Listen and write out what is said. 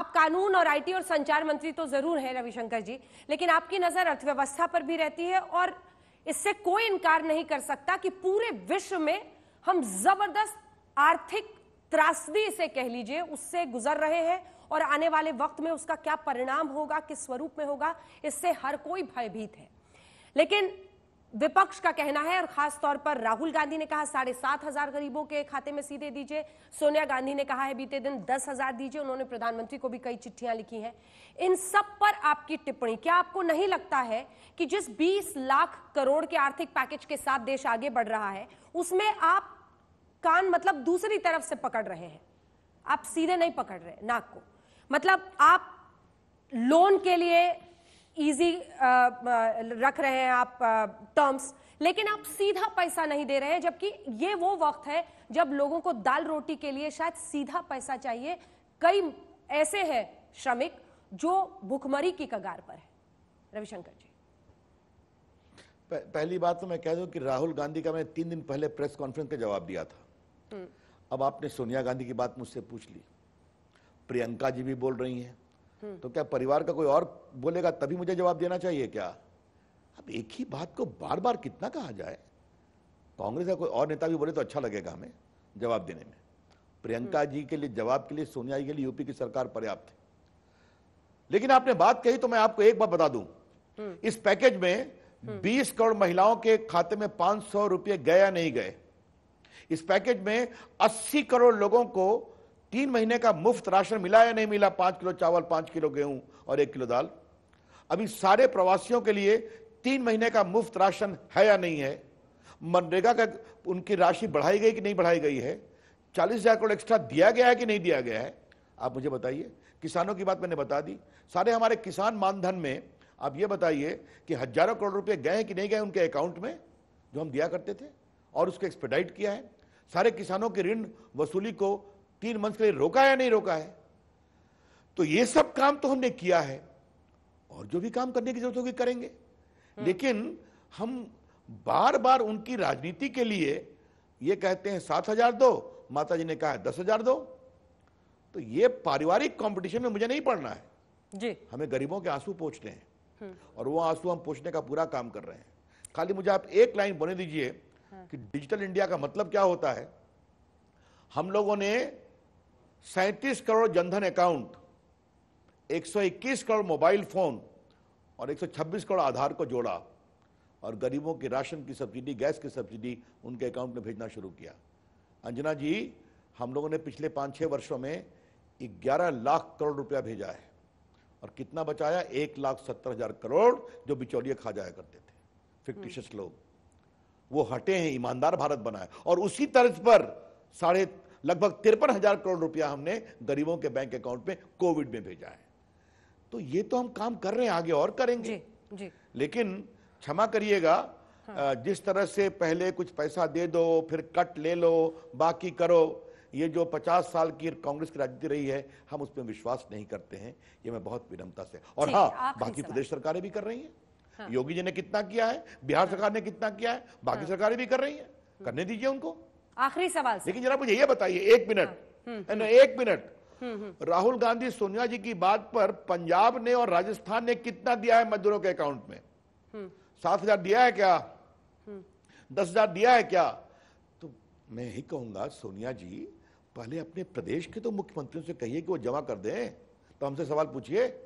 आप कानून और आईटी और संचार मंत्री तो जरूर हैं रविशंकर जी लेकिन आपकी नजर अर्थव्यवस्था पर भी रहती है और इससे कोई इनकार नहीं कर सकता कि पूरे विश्व में हम जबरदस्त आर्थिक त्रासदी से कह लीजिए उससे गुजर रहे हैं और आने वाले वक्त में उसका क्या परिणाम होगा किस स्वरूप में होगा इससे हर कोई भयभीत है लेकिन विपक्ष का कहना है और खास तौर पर राहुल गांधी ने कहा साढ़े सात हजार गरीबों के खाते में सीधे दीजिए सोनिया गांधी ने कहा है बीते दिन दस हजार दीजिए उन्होंने प्रधानमंत्री को भी कई चिट्ठियां लिखी हैं इन सब पर आपकी टिप्पणी क्या आपको नहीं लगता है कि जिस 20 लाख करोड़ के आर्थिक पैकेज के साथ देश आगे बढ़ रहा है उसमें आप कान मतलब दूसरी तरफ से पकड़ रहे हैं आप सीधे नहीं पकड़ रहे नाक को मतलब आप लोन के लिए इजी uh, uh, रख रहे हैं आप टर्म्स uh, लेकिन आप सीधा पैसा नहीं दे रहे हैं जबकि ये वो वक्त है जब लोगों को दाल रोटी के लिए शायद सीधा पैसा चाहिए कई ऐसे हैं श्रमिक जो भुखमरी की कगार पर है रविशंकर जी पहली बात तो मैं कह दूं कि राहुल गांधी का मैंने तीन दिन पहले प्रेस कॉन्फ्रेंस का जवाब दिया था हम्म। अब आपने सोनिया गांधी की बात मुझसे पूछ ली प्रियंका जी भी बोल रही हैं तो क्या परिवार का कोई और बोलेगा तभी मुझे जवाब देना चाहिए क्या अब एक ही बात को बार बार कितना कहा जाए कांग्रेस का कोई और नेता भी बोले तो अच्छा लगेगा हमें जवाब देने में प्रियंका जी के लिए जवाब के लिए सोनिया जी के लिए यूपी की सरकार पर्याप्त है लेकिन आपने बात कही तो मैं आपको एक बात बता दूं इस पैकेज में 20 करोड़ महिलाओं के खाते में पांच सौ रुपए गया नहीं गए इस पैकेज में 80 करोड़ लोगों को तीन महीने का मुफ्त राशन मिला या नहीं मिला पाँच किलो चावल पाँच किलो गेहूँ और एक किलो दाल अभी सारे प्रवासियों के लिए तीन महीने का मुफ्त राशन है या नहीं है मनरेगा का उनकी राशि बढ़ाई गई कि नहीं बढ़ाई गई है चालीस हज़ार करोड़ एक्स्ट्रा दिया गया है कि नहीं दिया गया है आप मुझे बताइए किसानों की बात मैंने बता दी सारे हमारे किसान मानधन में आप ये बताइए कि हजारों करोड़ रुपए गए कि नहीं गए उनके अकाउंट में जो हम दिया करते थे और उसको एक्सपेडाइट किया है सारे किसानों के ऋण वसूली को तीन मंथ के लिए रोका या नहीं रोका है तो ये सब काम तो हमने किया है और जो भी काम करने की जरूरत होगी करेंगे हम्म। लेकिन हम बार बार उनकी राजनीति के लिए ये कहते हैं सात हजार दो माता जी ने कहा दस हजार दो तो ये पारिवारिक कंपटीशन में मुझे नहीं पड़ना है जी हमें गरीबों के आंसू पोछने हैं हम्म। और वो आंसू हम पोछने का पूरा काम कर रहे हैं खाली मुझे आप एक लाइन बोने दीजिए हाँ। कि डिजिटल इंडिया का मतलब क्या होता है हम लोगों ने सैंतीस crore Jan Dhan account 121 crore mobile phone और 126 करोड़ आधार को जोड़ा और गरीबों की राशन की सब्सिडी गैस की सब्सिडी उनके अकाउंट में भेजना शुरू किया अंजना जी हम लोगों ने पिछले पाँच छः वर्षों में 11 लाख करोड़ रुपया भेजा है और कितना बचाया एक लाख सत्तर हजार करोड़ जो बिचौलिए खा जाया करते थे फिक्टिशियस हम्म। लोग वो हटे हैं ईमानदार भारत बनाए और उसी तर्ज पर साढ़े लगभग तिरपन हजार करोड़ रुपया हमने गरीबों के बैंक अकाउंट में कोविड में भेजा है तो ये तो हम काम कर रहे हैं आगे और करेंगे जी, जी। लेकिन क्षमा करिएगा हाँ। जिस तरह से पहले कुछ पैसा दे दो फिर कट ले लो बाकी करो ये जो 50 साल की कांग्रेस की राजनीति रही है हम उसमें विश्वास नहीं करते हैं ये मैं बहुत विनम्रता से और हाँ बाकी प्रदेश सरकारें भी कर रही हैं हाँ। योगी जी ने कितना किया है बिहार सरकार ने कितना किया है बाकी हाँ। सरकारें भी कर रही हैं हाँ। करने दीजिए उनको आखिरी सवाल लेकिन जरा मुझे ये बताइए एक मिनट हाँ, हम्म। एक मिनट हम्म, हम्म। राहुल गांधी सोनिया जी की बात पर पंजाब ने और राजस्थान ने कितना दिया है मजदूरों के अकाउंट में सात हजार दिया है क्या दस हजार दिया है क्या तो मैं ही कहूंगा सोनिया जी पहले अपने प्रदेश के तो मुख्यमंत्रियों से कहिए कि वो जमा कर दें तो हमसे सवाल पूछिए